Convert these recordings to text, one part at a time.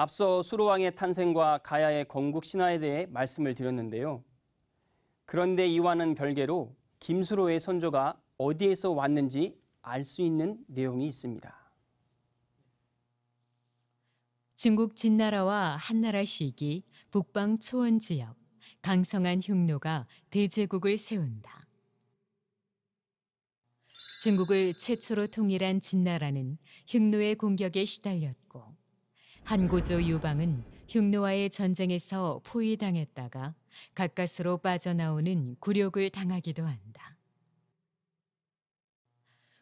앞서 수로왕의 탄생과 가야의 건국 신화에 대해 말씀을 드렸는데요. 그런데 이와는 별개로 김수로의 선조가 어디에서 왔는지 알 수 있는 내용이 있습니다. 중국 진나라와 한나라 시기 북방 초원 지역 강성한 흉노가 대제국을 세운다. 중국을 최초로 통일한 진나라는 흉노의 공격에 시달렸고 한고조 유방은 흉노와의 전쟁에서 포위당했다가 가까스로 빠져나오는 굴욕을 당하기도 한다.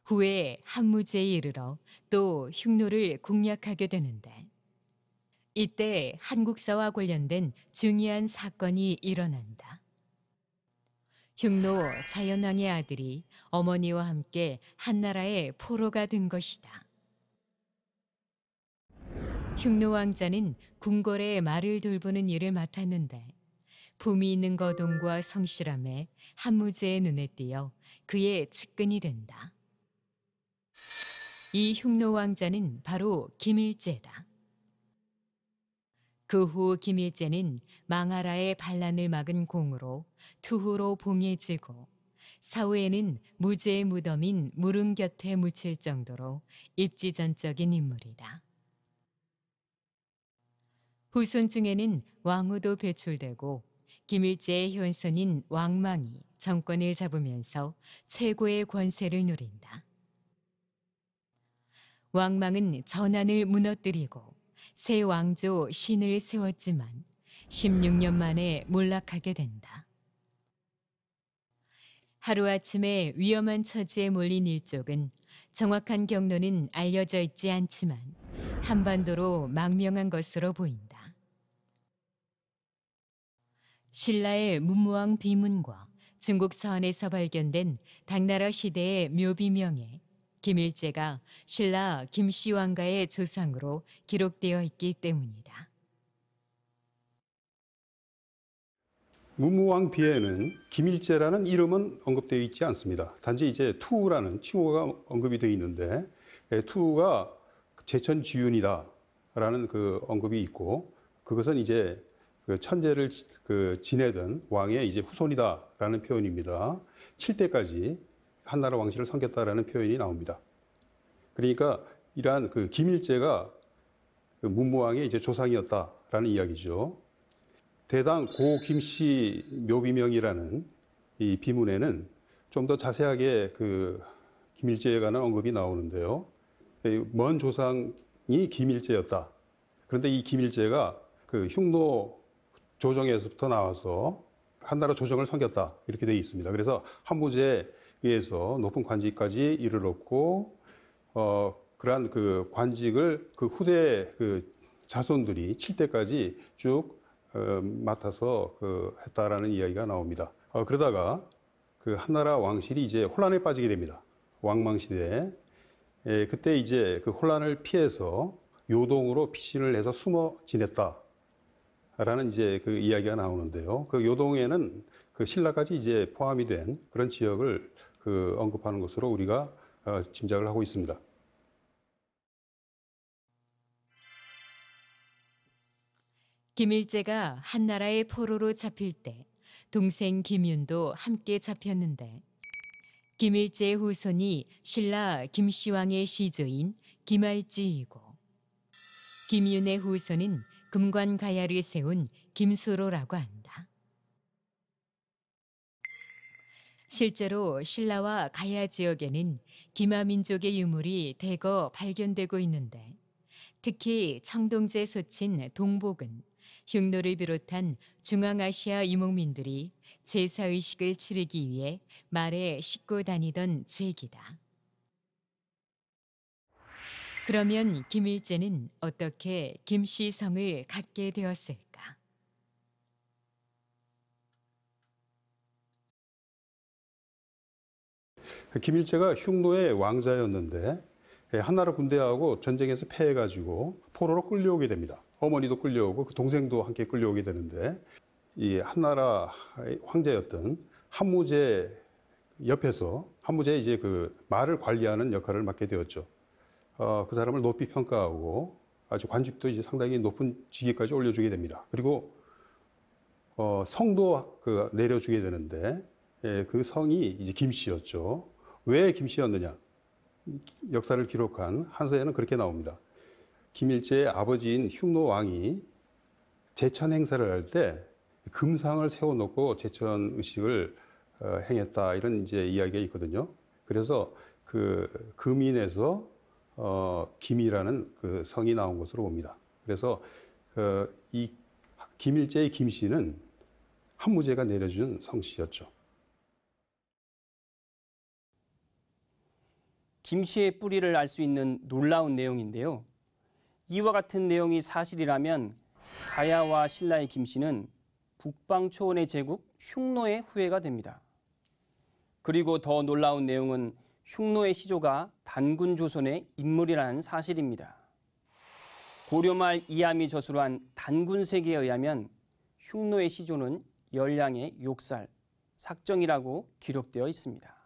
후에 한무제에 이르러 또 흉노를 공략하게 되는데 이때 한국사와 관련된 중요한 사건이 일어난다. 흉노 자연왕의 아들이 어머니와 함께 한나라의 포로가 된 것이다. 흉노 왕자는 궁궐의 말을 돌보는 일을 맡았는데 봄이 있는 거동과 성실함에 한무제의 눈에 띄어 그의 측근이 된다. 이 흉노 왕자는 바로 김일제다. 그 후 김일제는 망하라의 반란을 막은 공으로 투후로 봉해지고 사후에는 무제의 무덤인 무릉 곁에 묻힐 정도로 입지전적인 인물이다. 후손중에는 왕후도 배출되고 김일제의 현손인 왕망이 정권을 잡으면서 최고의 권세를 누린다. 왕망은 전한을 무너뜨리고 새 왕조 신을 세웠지만 16년 만에 몰락하게 된다. 하루아침에 위험한 처지에 몰린 일족은 정확한 경로는 알려져 있지 않지만 한반도로 망명한 것으로 보인다. 신라의 문무왕 비문과 중국 서안에서 발견된 당나라 시대의 묘비명에 김일제가 신라 김씨왕가의 조상으로 기록되어 있기 때문이다. 문무왕 비에는 김일제라는 이름은 언급되어 있지 않습니다. 단지 이제 투라는 칭호가 언급이 되어 있는데 예, 투가 제천 지윤이다라는 그 언급이 있고 그것은 이제 그 천재를 그 지내던 왕의 이제 후손이다라는 표현입니다. 7대까지 한나라 왕실을 섬겼다라는 표현이 나옵니다. 그러니까 이러한 그 김일제가 그 문무왕의 이제 조상이었다라는 이야기죠. 대당 고 김씨 묘비명이라는 이 비문에는 좀 더 자세하게 그 김일제에 관한 언급이 나오는데요. 먼 조상이 김일제였다. 그런데 이 김일제가 그 흉노 조정에서부터 나와서 한나라 조정을 섬겼다 이렇게 되어 있습니다. 그래서 한무제에 의해서 높은 관직까지 이르렀고 어 그러한 그 관직을 그 후대 그 자손들이 칠대까지쭉 어, 맡아서 그 했다라는 이야기가 나옵니다. 어, 그러다가 그 한나라 왕실이 이제 혼란에 빠지게 됩니다. 왕망 시대에 예, 그때 이제 그 혼란을 피해서 요동으로 피신을 해서 숨어 지냈다. 라는 이제 그 이야기가 나오는데요. 그 요동에는 그 신라까지 이제 포함이 된 그런 지역을 그 언급하는 것으로 우리가 어, 짐작을 하고 있습니다. 김일제가 한나라의 포로로 잡힐 때 동생 김윤도 함께 잡혔는데 김일제의 후손이 신라 김씨왕의 시조인 김알지이고 김윤의 후손은 금관가야를 세운 김수로라고 한다. 실제로 신라와 가야 지역에는 기마민족의 유물이 대거 발견되고 있는데 특히 청동제 소친 동복은 흉노를 비롯한 중앙아시아 유목민들이 제사의식을 치르기 위해 말에 싣고 다니던 제기다. 그러면 김일제는 어떻게 김씨성을 갖게 되었을까? 김일제가 흉노의 왕자였는데 예, 한나라 군대하고 전쟁에서 패해가지고 포로로 끌려오게 됩니다. 어머니도 끌려오고 그 동생도 함께 끌려오게 되는데 이 한나라 황제였던 한무제 옆에서 한무제 이제 그 말을 관리하는 역할을 맡게 되었죠. 어, 그 사람을 높이 평가하고 아주 관직도 이제 상당히 높은 지위까지 올려주게 됩니다. 그리고 어, 성도 그 내려주게 되는데 예, 그 성이 이제 김씨였죠. 왜 김씨였느냐? 역사를 기록한 한서에는 그렇게 나옵니다. 김일제의 아버지인 흉노 왕이 제천 행사를 할 때 금상을 세워놓고 제천 의식을 어, 행했다 이런 이제 이야기가 있거든요. 그래서 그 금인에서 어, 김이라는 그 성이 나온 것으로 봅니다. 그래서 그이 김일제의 김 씨는 한무제가 내려준 성씨였죠. 김 씨의 뿌리를 알 수 있는 놀라운 내용인데요. 이와 같은 내용이 사실이라면 가야와 신라의 김 씨는 북방초원의 제국 흉노의 후예가 됩니다. 그리고 더 놀라운 내용은 흉노의 시조가 단군 조선의 인물이라는 사실입니다. 고려말 이암이 저술한 단군세기에 의하면 흉노의 시조는 열량의 욕살, 삭정이라고 기록되어 있습니다.